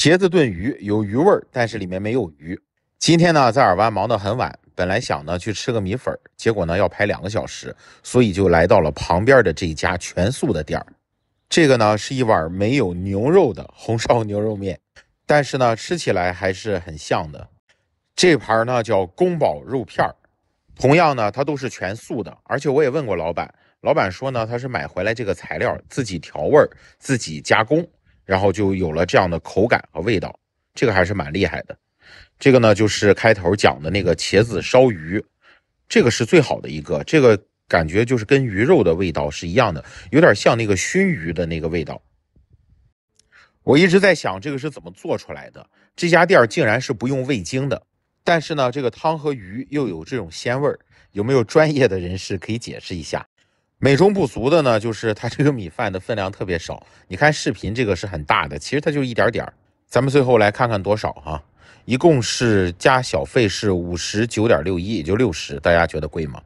茄子炖鱼有鱼味儿，但是里面没有鱼。今天呢，在尔湾忙得很晚，本来想呢去吃个米粉，结果呢要排两个小时，所以就来到了旁边的这家全素的店儿。这个呢是一碗没有牛肉的红烧牛肉面，但是呢吃起来还是很像的。这盘呢叫宫保肉片儿，同样呢它都是全素的，而且我也问过老板，老板说呢他是买回来这个材料自己调味儿，自己加工。然后就有了这样的口感和味道，这个还是蛮厉害的。这个呢，就是开头讲的那个茄子烧鱼，这个是最好的一个。这个感觉就是跟鱼肉的味道是一样的，有点像那个熏鱼的那个味道。我一直在想这个是怎么做出来的，这家店儿竟然是不用味精的，但是呢，这个汤和鱼又有这种鲜味儿，有没有专业的人士可以解释一下？美中不足的呢，就是它这个米饭的分量特别少。你看视频这个是很大的，其实它就一点儿点儿。咱们最后来看看多少哈，一共是加小费是五十九点六一，也就六十。大家觉得贵吗？